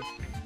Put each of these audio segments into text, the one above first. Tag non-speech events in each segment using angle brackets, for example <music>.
Bye.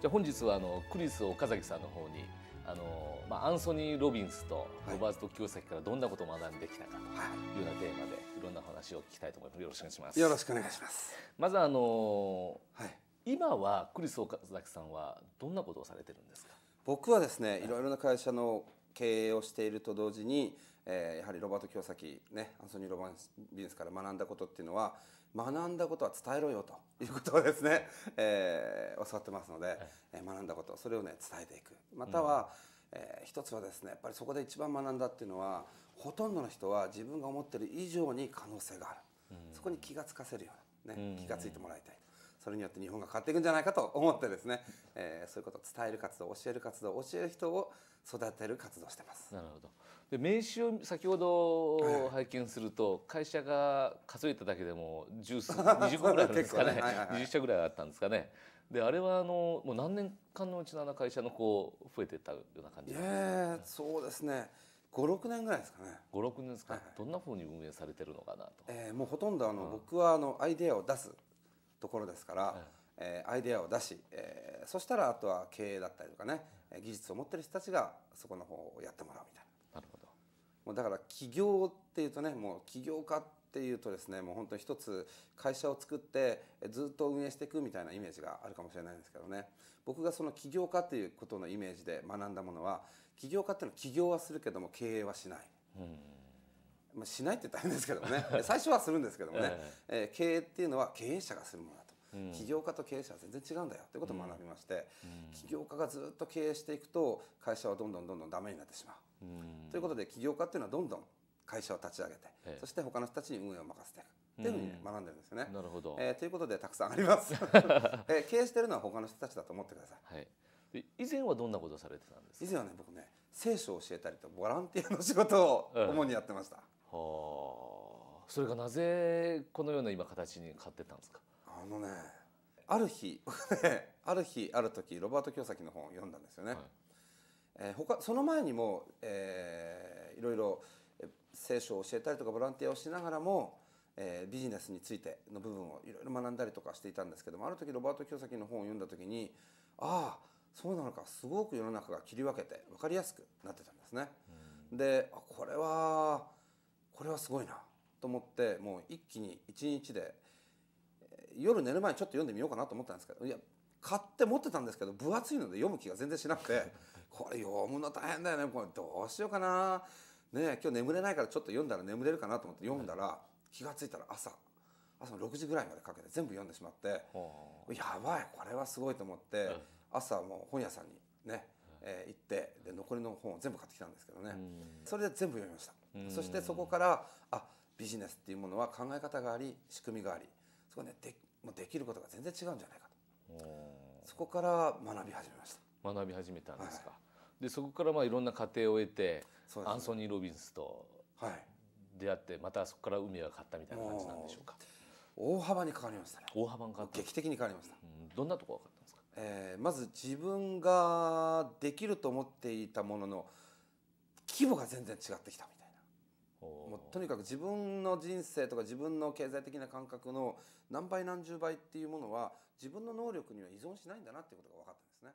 じゃあ本日はあのクリス岡崎さんの方にあの、まあ、アンソニー・ロビンスとロバート清崎からどんなことを学んできたかというようなテーマでいろんな話を聞きたいと思います。よろしくお願いします。よろしくお願いします。まずあの、はい、今はクリス岡崎さんはどんなことをされてるんですか。僕はですね、いろいろな会社の経営をしていると同時にえー、やはりロバート清崎、ね、アンソニー・ロバンビンスから学んだことっていうのは学んだことは伝えろよということをですね、えー、教わってますので、はい、え学んだことそれをね伝えていくまたは、うん、えー、一つはですねやっぱりそこで一番学んだっていうのはほとんどの人は自分が思ってる以上に可能性がある、うん、そこに気が付かせるような、ね、気が付いてもらいたい。それによって日本が変わっていくんじゃないかと思ってですね、えー、そういうことを伝える活動教える活動教える人を育てる活動してます。なるほどで名刺を先ほど拝見すると、会社が数えただけでも十数二十個ぐらいあるんですかね <laughs> ねはいはい、20社ぐらいあったんですかね。であれはあのもう何年間のうちの会社のこう増えてたような感じなんです、ね、そうですね56年ぐらいですかね56年ですか、はい、どんなふうに運営されてるのかなと、えー、もうほとんどあの、うん、僕はあのアイデアを出すところですから、えー、アイデアを出し、えー、そしたらあとは経営だったりとかね、うん、技術を持ってる人たちがそこの方をやってもらうみたいな。なるほどもうだから起業っていうとねもう起業家っていうとですねもう本当に一つ会社を作ってずっと運営していくみたいなイメージがあるかもしれないんですけどね僕がその起業家っていうことのイメージで学んだものは起業家っていうのは起業はするけども経営はしない。うんまあ、しないって大変ですけどもね <laughs> 最初はするんですけどもね、えー、経営っていうのは経営者がするものだと。うん、起業家と経営者は全然違うんだよということを学びまして、うん、起業家がずっと経営していくと会社はどんどんどんどんダメになってしまう、うん、ということで起業家っていうのはどんどん会社を立ち上げて、えそして他の人たちに運営を任せていく。っていうふうに学んでるんですよね。なるほど、えー、ということでたくさんあります、<laughs> えー、経営してるのは他の人たちだと思ってください、はい、以前はどんなことをされてたんです以前はね僕ね聖書を教えたりとボランティアの仕事を主にやってました、はあそれがなぜこのような今形に変わってたんですかあのねある日ある日ある時ロバート清崎の本を読んだんですよね、はいえー、他その前にも、えー、いろいろ聖書を教えたりとかボランティアをしながらも、えー、ビジネスについての部分をいろいろ学んだりとかしていたんですけどもある時ロバート清崎の本を読んだ時にああそうなのかすごく世の中が切り分けて分かりやすくなってたんですね。でこれはこれはすごいなと思ってもう一気に1日で夜寝る前にちょっと読んでみようかなと思ったんですけどいや買って持ってたんですけど分厚いので読む気が全然しなくて <laughs> これ読むの大変だよねこれどうしようかなね今日眠れないからちょっと読んだら眠れるかなと思って読んだら、気が付いたら朝朝の6時ぐらいまでかけて全部読んでしまって、やばいこれはすごいと思って、朝もう本屋さんにね、え行ってで残りの本を全部買ってきたんですけどね、それで全部読みました。そしてそこからあビジネスっていうものは考え方があり仕組みがありそこねでもうできることが全然違うんじゃないかとそこから学び始めました学び始めたんですか、はい、でそこからまあいろんな過程を得て、ね、アンソニー・ロビンスと出会って、はい、またそこから海が変ったみたいな感じなんでしょうか大幅に変わりましたね大幅に変わった劇的に変わりました、うん、どんなとこ分かったんですか、えー、まず自分ができると思っていたものの規模が全然違ってきたみたいもうとにかく自分の人生とか自分の経済的な感覚の何倍何十倍っていうものは自分の能力には依存しないんだなっていうことが分かったんで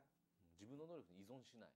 すね。自分の能力に依存しない